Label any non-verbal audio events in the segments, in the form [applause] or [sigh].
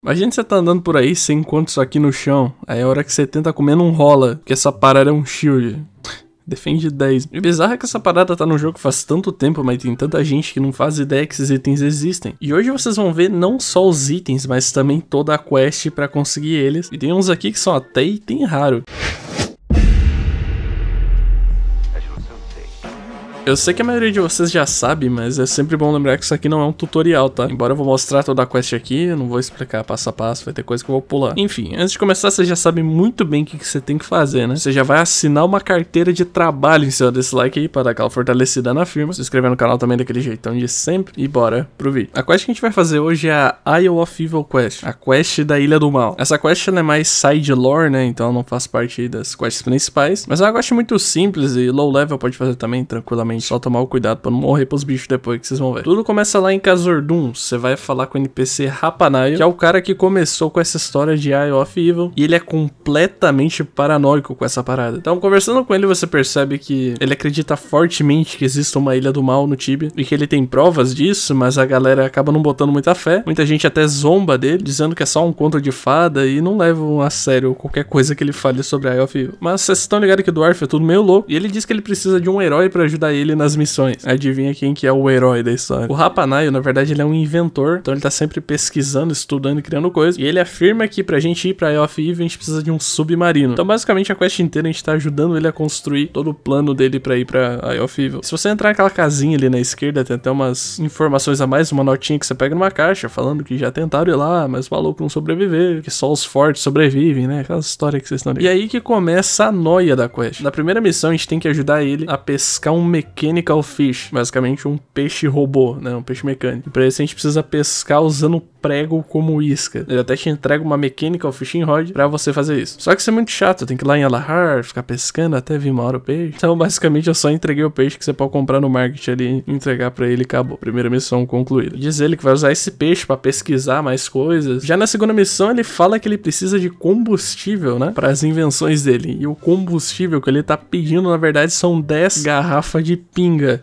Imagina você tá andando por aí, você encontra isso aqui no chão. Aí a é hora que você tenta comer, não rola, porque essa parada é um shield. [laughs] Defende 10. E bizarro é que essa parada tá no jogo faz tanto tempo, mas tem tanta gente que não faz ideia que esses itens existem. E hoje vocês vão ver não só os itens, mas também toda a quest para conseguir eles. E tem uns aqui que são até item raro. Eu sei que a maioria de vocês já sabe, mas é sempre bom lembrar que isso aqui não é um tutorial, tá? Embora eu vou mostrar toda a quest aqui, eu não vou explicar passo a passo, vai ter coisa que eu vou pular. Enfim, antes de começar, você já sabe muito bem o que, que você tem que fazer, né? Você já vai assinar uma carteira de trabalho em cima desse like aí, para dar aquela fortalecida na firma. Se inscrever no canal também daquele jeitão de sempre. E bora pro vídeo. A quest que a gente vai fazer hoje é a Isle of Evil Quest, a quest da Ilha do Mal. Essa quest é mais side lore, né? Então não faz parte das quests principais. Mas é uma quest muito simples e low level, pode fazer também tranquilamente só tomar o cuidado pra não morrer pros bichos depois que vocês vão ver. Tudo começa lá em Casordum. Você vai falar com o NPC Rapanaio, que é o cara que começou com essa história de Eye of Evil. E ele é completamente paranoico com essa parada. Então, conversando com ele, você percebe que ele acredita fortemente que existe uma ilha do mal no Tibia. E que ele tem provas disso, mas a galera acaba não botando muita fé. Muita gente até zomba dele, dizendo que é só um conto de fada e não levam a sério qualquer coisa que ele fale sobre Eye of Evil. Mas vocês estão ligados que o Dwarf é tudo meio louco. E ele diz que ele precisa de um herói para ajudar ele ele nas missões. Adivinha quem que é o herói da história? O Rapanaio, na verdade, ele é um inventor, então ele tá sempre pesquisando, estudando e criando coisas. E ele afirma que pra gente ir pra Eye Eve, a gente precisa de um submarino. Então, basicamente, a quest inteira a gente tá ajudando ele a construir todo o plano dele pra ir pra Eye Evil. Se você entrar naquela casinha ali na esquerda, tem até umas informações a mais, uma notinha que você pega numa caixa, falando que já tentaram ir lá, mas o maluco não sobreviveu, que só os fortes sobrevivem, né? Aquela história que vocês estão E aí que começa a noia da quest. Na primeira missão, a gente tem que ajudar ele a pescar um mecânico Mechanical Fish, basicamente um peixe robô, né? Um peixe mecânico. E pra isso a gente precisa pescar usando prego como isca. Ele até te entrega uma Mechanical Fishing Rod pra você fazer isso. Só que isso é muito chato, tem que ir lá em Alahar, ficar pescando até vir uma hora o peixe. Então basicamente eu só entreguei o peixe que você pode comprar no market ali, entregar pra ele e acabou. Primeira missão concluída. Diz ele que vai usar esse peixe para pesquisar mais coisas. Já na segunda missão ele fala que ele precisa de combustível, né? Para as invenções dele. E o combustível que ele tá pedindo na verdade são 10 garrafas de pinga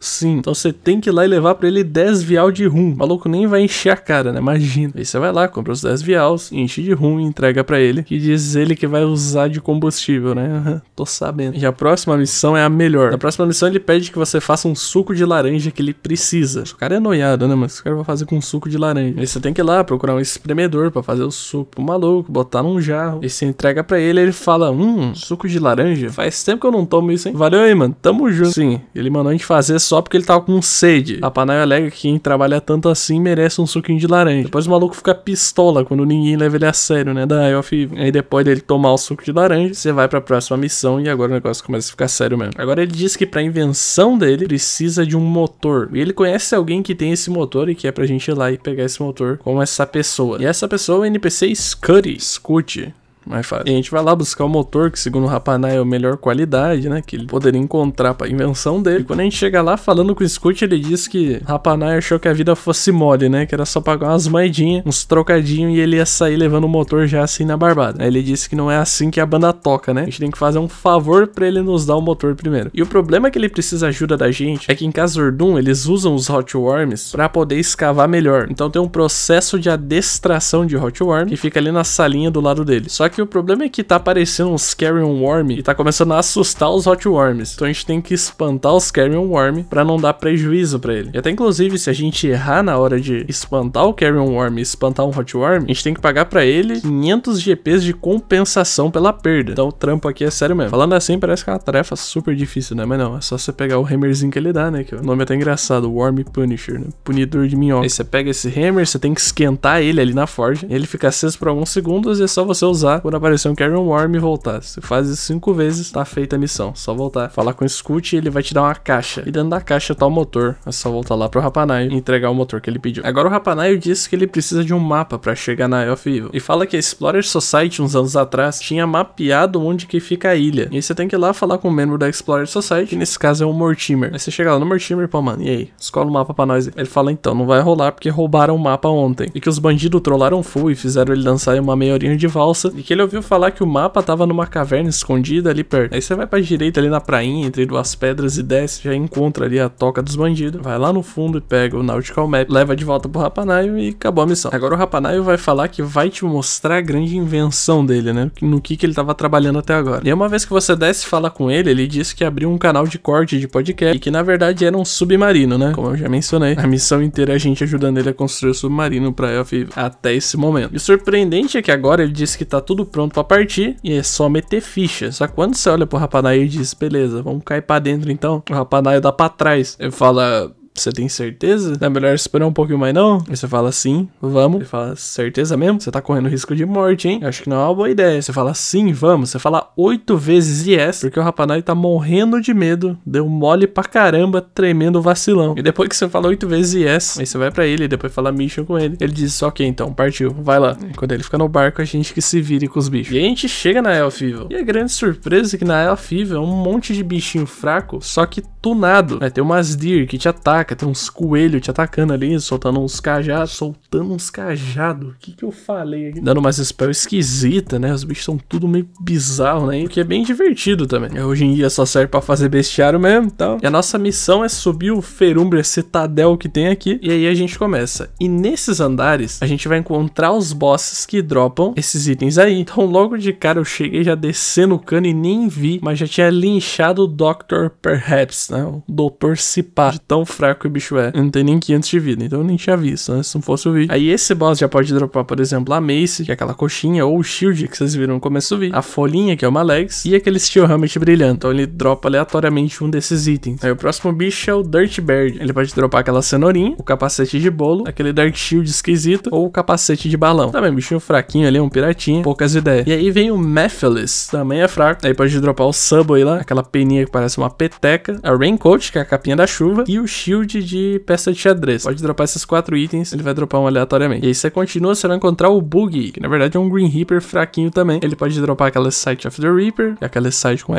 Sim. Então você tem que ir lá e levar para ele 10 vial de rum. O maluco nem vai encher a cara, né? Imagina. Aí você vai lá, compra os 10 vials, enche de rum e entrega para ele. Que diz ele que vai usar de combustível, né? Tô sabendo. E a próxima missão é a melhor. Na próxima missão ele pede que você faça um suco de laranja que ele precisa. O cara é noiado, né? Mas o cara vai fazer com suco de laranja. Aí você tem que ir lá procurar um espremedor para fazer o suco pro maluco, botar num jarro. E você entrega para ele ele fala: Hum, suco de laranja? Faz tempo que eu não tomo isso, hein? Valeu aí, mano. Tamo junto. Sim, ele mandou a gente fazer só porque ele tava com sede. A Panayo alega que quem trabalha tanto assim merece um suquinho de laranja. Depois o maluco fica pistola quando ninguém leva ele a sério, né? Da Elf. Aí depois dele tomar o suco de laranja, você vai pra próxima missão e agora o negócio começa a ficar sério mesmo. Agora ele diz que pra invenção dele precisa de um motor. E ele conhece alguém que tem esse motor e que é pra gente ir lá e pegar esse motor com essa pessoa. E essa pessoa é o NPC Scuddy. Scuddy mais fácil. E a gente vai lá buscar o motor, que segundo o Rapanai é a melhor qualidade, né? Que ele poderia encontrar pra invenção dele. E quando a gente chega lá falando com o Scoot, ele diz que Rapanai achou que a vida fosse mole, né? Que era só pagar umas moedinhas, uns trocadinhos e ele ia sair levando o motor já assim na barbada. Aí ele disse que não é assim que a banda toca, né? A gente tem que fazer um favor pra ele nos dar o motor primeiro. E o problema é que ele precisa ajuda da gente é que em Kazordum eles usam os Worms pra poder escavar melhor. Então tem um processo de adestração de Worm que fica ali na salinha do lado dele. Só que que o problema é que tá aparecendo uns Carrion Worm e tá começando a assustar os Hot Worms. Então a gente tem que espantar os Carrion Worm pra não dar prejuízo pra ele. E até inclusive, se a gente errar na hora de espantar o Carrion Worm e espantar um Hot Worm, a gente tem que pagar pra ele 500 GPs de compensação pela perda. Então o trampo aqui é sério mesmo. Falando assim, parece que é uma tarefa super difícil, né? Mas não, é só você pegar o hammerzinho que ele dá, né? Que o nome é até engraçado, Worm Punisher, né? Punidor de minhoca. Aí você pega esse hammer, você tem que esquentar ele ali na forja, ele fica aceso por alguns segundos e é só você usar quando aparecer um Carrion Worm e voltar. Você faz isso cinco vezes, tá feita a missão. Só voltar, falar com o Scoot e ele vai te dar uma caixa. E dentro da caixa tá o motor. É só voltar lá pro Rapanaio e entregar o motor que ele pediu. Agora o Rapanaio disse que ele precisa de um mapa para chegar na Eye of Evil. E fala que a Explorer Society, uns anos atrás, tinha mapeado onde que fica a ilha. E aí você tem que ir lá falar com o um membro da Explorer Society, que nesse caso é o Mortimer. Aí você chega lá no Mortimer e pô, mano, e aí? Escola o um mapa pra nós. Ele fala, então, não vai rolar porque roubaram o mapa ontem. E que os bandidos trollaram full e fizeram ele dançar em uma meia horinha de valsa. E que ele ele ouviu falar que o mapa tava numa caverna escondida ali perto. Aí você vai pra direita ali na prainha, entre duas pedras e desce, já encontra ali a toca dos bandidos. Vai lá no fundo e pega o Nautical Map, leva de volta pro Rapanaio e acabou a missão. Agora o Rapanaio vai falar que vai te mostrar a grande invenção dele, né? No que, que ele tava trabalhando até agora. E é uma vez que você desce e fala com ele, ele disse que abriu um canal de corte de podcast e que na verdade era um submarino, né? Como eu já mencionei, a missão inteira é a gente ajudando ele a construir o submarino pra Elf até esse momento. E o surpreendente é que agora ele disse que tá tudo tudo pronto para partir e é só meter ficha. Só que quando você olha pro Rapanaio e diz, beleza, vamos cair para dentro então, o Rapanaio dá para trás. Ele fala, você tem certeza? Não é melhor esperar um pouquinho mais, não? Aí você fala sim, vamos. Ele fala, certeza mesmo? Você tá correndo risco de morte, hein? acho que não é uma boa ideia. Você fala sim, vamos. Você fala oito vezes yes, porque o Rapanai tá morrendo de medo. Deu mole pra caramba, tremendo vacilão. E depois que você fala oito vezes yes, aí você vai para ele e depois fala mission com ele. Ele diz, ok, então, partiu, vai lá. E é. quando ele fica no barco, a gente que se vire com os bichos. E a gente chega na Elf Evil. E a grande surpresa é que na Elf Evil é um monte de bichinho fraco, só que tunado. Vai ter umas deer que te atacam Caraca, tem uns coelhos te atacando ali, soltando uns cajados. Soltando uns cajados. O que que eu falei aqui? Dando umas spells esquisita, né? Os bichos são tudo meio bizarro, né? O que é bem divertido também. É, hoje em dia só serve pra fazer bestiário mesmo e tal. E a nossa missão é subir o Ferumbra Citadel que tem aqui. E aí a gente começa. E nesses andares, a gente vai encontrar os bosses que dropam esses itens aí. Então logo de cara eu cheguei já descendo o cano e nem vi, mas já tinha linchado o Dr. Perhaps, né? O Dr. Cipá, de tão fraco fraco que o bicho é. Eu não tem nem 500 de vida, então eu nem tinha visto, né? Se não fosse o vídeo. Aí esse boss já pode dropar, por exemplo, a Mace, que é aquela coxinha, ou o shield que vocês viram no começo do vídeo, a folhinha, que é uma Legs, e aquele Steel Helmet brilhante. Então ele dropa aleatoriamente um desses itens. Aí o próximo bicho é o Dirt Bird. Ele pode dropar aquela cenourinha, o capacete de bolo, aquele Dark Shield esquisito, ou o capacete de balão. Também, bichinho fraquinho ali, um piratinho poucas ideias. E aí vem o Mephiles, também é fraco. Aí pode dropar o Subway lá, aquela peninha que parece uma peteca, a Raincoat, que é a capinha da chuva, e o Shield build de peça de xadrez. Pode dropar esses quatro itens, ele vai dropar um aleatoriamente. E aí você continua, você vai encontrar o Bug, que na verdade é um Green Reaper fraquinho também. Ele pode dropar aquela Sight of the Reaper, que é aquela Sight com a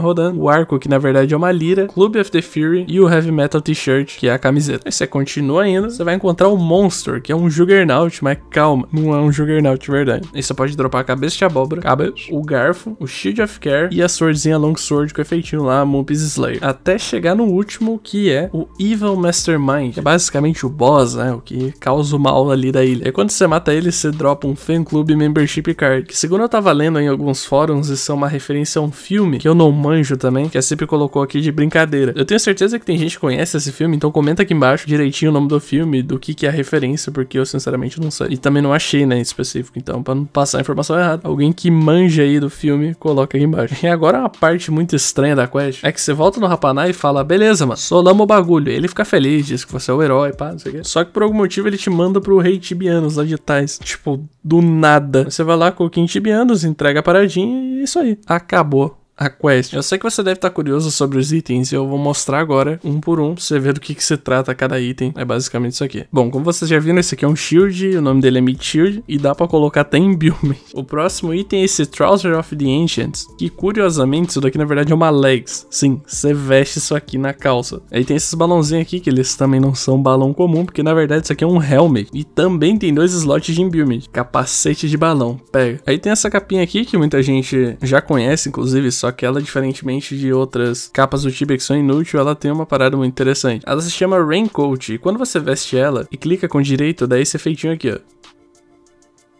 rodando. O Arco, que na verdade é uma lira. Club of the Fury e o Heavy Metal T-Shirt, que é a camiseta. Aí você continua ainda, você vai encontrar o Monster, que é um Juggernaut, mas calma, não é um Juggernaut de verdade. Aí você pode dropar a cabeça de abóbora, o Garfo, o Shield of Care e a swordzinha Long Sword com efeitinho lá, Mumpy's Slayer. Até chegar no último, que é o Evil Evil Mastermind, que é basicamente o boss, né? O que causa o mal ali da ilha. E quando você mata ele, você dropa um fan club membership card. Que segundo eu tava lendo em alguns fóruns, isso é uma referência a um filme que eu não manjo também, que a CIP colocou aqui de brincadeira. Eu tenho certeza que tem gente que conhece esse filme, então comenta aqui embaixo direitinho o nome do filme, do que, que é a referência, porque eu sinceramente não sei. E também não achei, né, em específico. Então, pra não passar a informação errada, alguém que manja aí do filme, coloca aqui embaixo. E agora uma parte muito estranha da quest é que você volta no Rapaná e fala: beleza, mano, solamos o bagulho. Ele ele fica feliz, diz que você é o herói, pá, não sei o quê. Só que por algum motivo ele te manda pro rei Tibianos lá de Tais. Tipo, do nada. Você vai lá com o king Tibianos, entrega a paradinha e é isso aí. Acabou a quest. Eu sei que você deve estar curioso sobre os itens e eu vou mostrar agora, um por um, pra você ver do que, que se trata cada item. É basicamente isso aqui. Bom, como vocês já viram, esse aqui é um shield, o nome dele é Mid Shield, e dá pra colocar até em building. [laughs] O próximo item é esse Trouser of the Ancients, que curiosamente isso daqui na verdade é uma legs. Sim, você veste isso aqui na calça. Aí tem esses balãozinhos aqui, que eles também não são balão comum, porque na verdade isso aqui é um helmet. E também tem dois slots de imbuement, capacete de balão, pega. Aí tem essa capinha aqui, que muita gente já conhece, inclusive, só que ela, diferentemente de outras capas do Tibia que são inúteis, ela tem uma parada muito interessante. Ela se chama Raincoat, e quando você veste ela e clica com direito, dá esse efeitinho aqui, ó.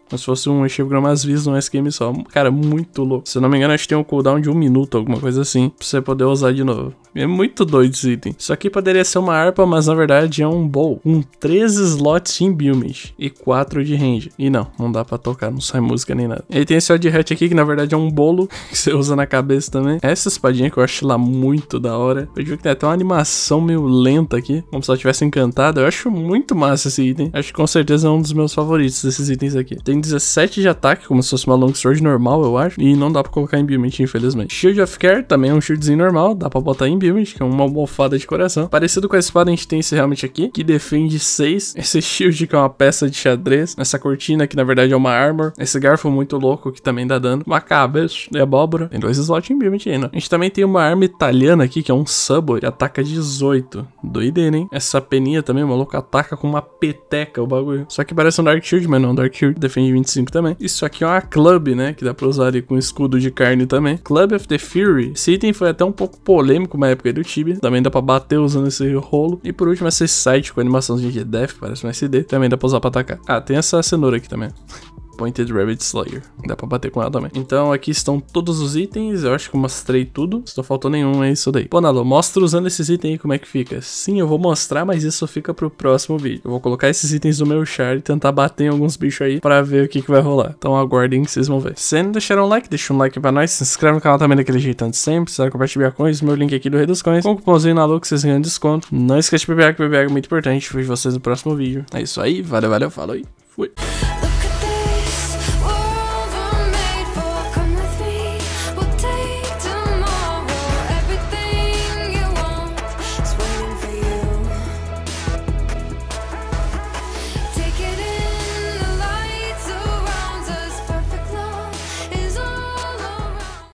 Como se fosse um Chevrolet às vezes um S-Game só. Cara, muito louco. Se eu não me engano, acho que tem um cooldown de um minuto, alguma coisa assim, pra você poder usar de novo. É muito doido esse item. Isso aqui poderia ser uma harpa, mas na verdade é um bowl. Com um 13 slots em Bilmish e 4 de range. E não, não dá pra tocar, não sai música nem nada. Ele tem esse odd hat aqui, que na verdade é um bolo [laughs] que você usa na cabeça também. Essa espadinha que eu acho lá muito da hora. Eu digo que tem até uma animação meio lenta aqui, como se ela tivesse encantada. Eu acho muito massa esse item. Acho que com certeza é um dos meus favoritos desses itens aqui. Tem 17 de ataque, como se fosse uma sword normal, eu acho. E não dá pra colocar em Bilmish, infelizmente. Shield of Care também é um shieldzinho normal, dá pra botar em que é uma almofada de coração. Parecido com a espada, a gente tem esse realmente aqui, que defende 6. [laughs] Esse shield, que é uma peça de xadrez. Essa cortina, que na verdade é uma armor. Esse garfo muito louco, que também dá dano. Uma cabeça de abóbora. Tem dois slots em Billions ainda. Né? A gente também tem uma arma italiana aqui, que é um Subway, que ataca 18. Doideira, hein? Essa peninha também, maluco, ataca com uma peteca o bagulho. Só que parece um Dark Shield, mas não. Dark Shield defende 25 também. Isso aqui é uma Club, né? Que dá pra usar ali com escudo de carne também. Club of the Fury. Esse item foi até um pouco polêmico, mas época do Tibia. Também dá pra bater usando esse rolo. E por último, esse site com animação de death, parece um SD. Também dá pra usar pra atacar. Ah, tem essa cenoura aqui também. [laughs] Pointed Rabbit Slayer. Dá pra bater com ela também. Então aqui estão todos os itens. Eu acho que eu mostrei tudo. Se não faltou nenhum, é isso daí. Pô, Nalo, mostra usando esses itens aí como é que fica. Sim, eu vou mostrar, mas isso fica pro próximo vídeo. Eu vou colocar esses itens no meu char e tentar bater em alguns bichos aí pra ver o que, que vai rolar. Então aguardem que vocês vão ver. Se não deixaram um like, deixa um like pra nós. Se inscreve no canal também daquele jeitão de sempre. Se compartilhar coins, meu link aqui do Rei dos Coins. Com o cupomzinho Nalo que vocês ganham desconto. Não esquece de beber, que beber é muito importante. Vejo vocês no próximo vídeo. É isso aí. Valeu, valeu, falou e fui.